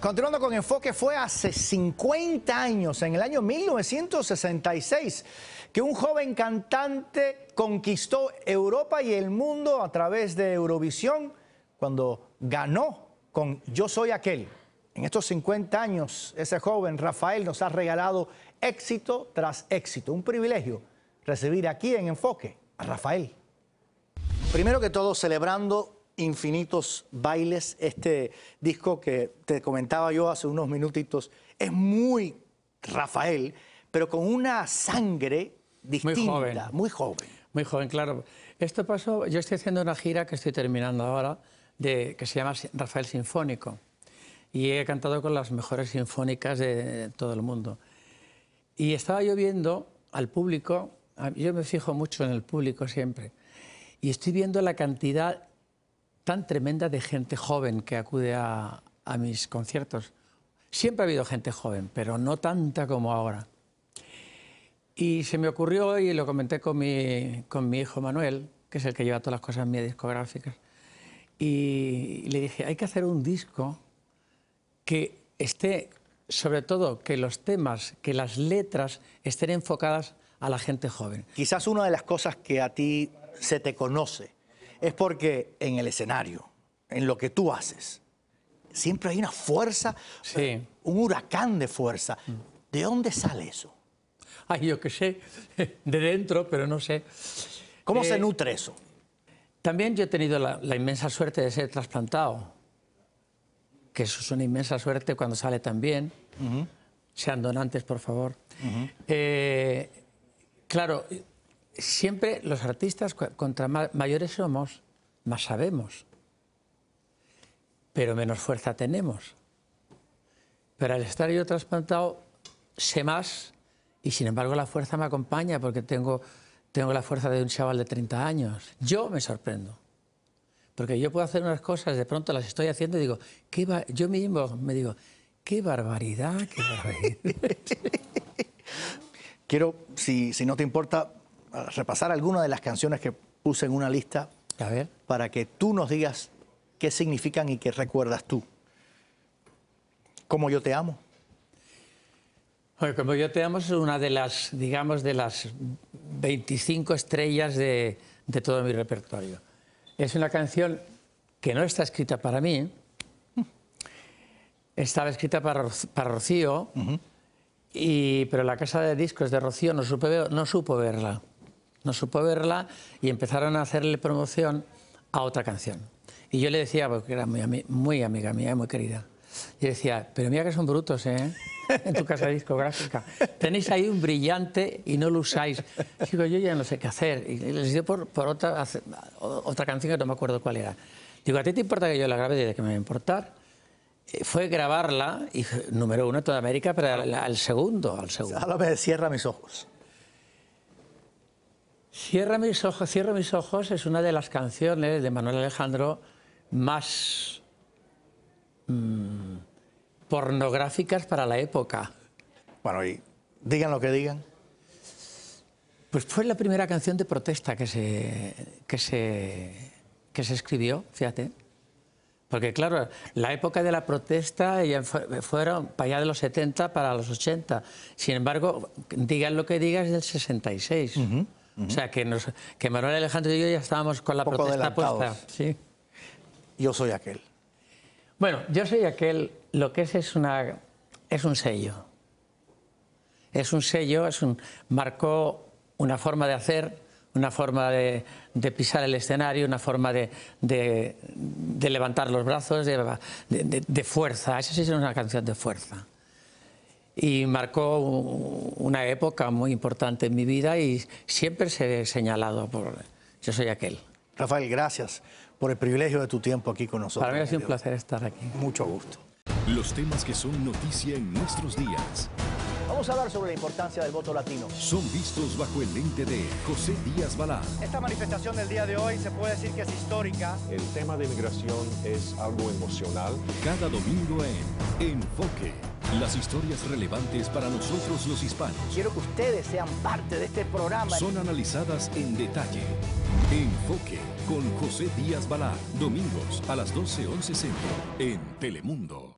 Continuando con enfoque, fue hace 50 años, en el año 1966, que un joven cantante conquistó Europa y el mundo a través de Eurovisión cuando ganó con Yo Soy Aquel. En estos 50 años, ese joven Rafael nos ha regalado éxito tras éxito. Un privilegio recibir aquí en Enfoque a Rafael. Primero que todo, celebrando infinitos bailes. Este disco que te comentaba yo hace unos minutitos es muy Rafael, pero con una sangre distinta, muy joven. Muy joven, claro. Esto pasó, yo estoy haciendo una gira que estoy terminando ahora, de, que se llama Rafael Sinfónico, y he cantado con las mejores sinfónicas de todo el mundo. Y estaba yo viendo al público, yo me fijo mucho en el público siempre, y estoy viendo la cantidad tan tremenda de gente joven que acude a, mis conciertos. Siempre ha habido gente joven, pero no tanta como ahora. Y se me ocurrió, y lo comenté con mi, con mi hijo Manuel, que es el que lleva todas las cosas mías discográficas, y le dije, hay que hacer un disco que esté, sobre todo, que los temas, que las letras estén enfocadas a la gente joven. Quizás una de las cosas que a ti se te conoce es porque en el escenario, en lo que tú haces, siempre hay una fuerza, un huracán de fuerza. ¿De dónde sale eso? Ay, yo qué sé, de dentro, pero no sé. ¿Cómo se eh, nutre eso? También yo he tenido la, inmensa suerte de ser trasplantado, que eso es una inmensa suerte cuando sale tan bien. Sean donantes, por favor. Eh, claro, siempre los artistas, contra mayores somos, más sabemos, pero menos fuerza tenemos. Pero al estar yo trasplantado, sé más y sin embargo la fuerza me acompaña porque tengo, tengo la fuerza de un chaval de 30 años. Yo me sorprendo. Porque yo puedo hacer unas cosas, de pronto las estoy haciendo y digo, ¿qué yo mismo me digo, qué barbaridad, qué barbaridad. Quiero, si, si no te importa, repasar algunas de las canciones que puse en una lista para que tú nos digas qué significan y qué recuerdas tú. Como yo te amo. como yo te amo es una de las, digamos, de las 25 estrellas de, todo mi repertorio. Es una canción que no está escrita para mí, estaba escrita para, para Rocío, y, pero la casa de discos de Rocío no, no supo verla no supo verla y empezaron a hacerle promoción a otra canción. Y yo le decía, porque pues, era muy, muy amiga mía, muy querida, y decía, pero mira que son brutos, ¿eh? En tu casa discográfica. Tenéis ahí un brillante y no lo usáis. digo, yo ya no sé qué hacer. Y les dio por, otra, otra canción que no me acuerdo cuál era. Digo, ¿a ti te importa que yo la grabe? de que me va a importar. Eh, fue grabarla, y número uno en toda América, pero al, segundo, al segundo. lo me cierra mis ojos. Cierra mis ojos, Cierra mis ojos es una de las canciones de Manuel Alejandro más mm, pornográficas para la época. Bueno, y digan lo que digan. Pues fue la primera canción de protesta que se, que se, que se escribió, fíjate. Porque claro, la época de la protesta ya fueron para allá de los 70 para los 80. Sin embargo, digan lo que digan, es del 66. O sea, que, que Manuel Alejandro y yo ya estábamos con la protesta puesta. Sí. Yo soy aquel. Bueno, yo soy aquel, lo que es es, es un sello. Es un sello, es un, marcó una forma de hacer, una forma de, pisar el escenario, una forma de, de, de levantar los brazos, de, fuerza. Esa sí es una canción de fuerza y marcó una época muy importante en mi vida y siempre seré señalado por... Yo soy aquel. Rafael, gracias por el privilegio de tu tiempo aquí con nosotros. Para mí ha sido un placer estar aquí. Mucho gusto. Los temas que son noticia en nuestros días. Vamos a hablar sobre la importancia del voto latino. Son vistos bajo el lente de José Díaz Balá. Esta manifestación del día de hoy se puede decir que es histórica. El tema de migración es algo emocional. Cada domingo en Enfoque. Las historias relevantes para nosotros los hispanos. Quiero que ustedes sean parte de este programa. Son analizadas en detalle. Enfoque con José Díaz Balá, domingos a las 12.11 Centro, en Telemundo.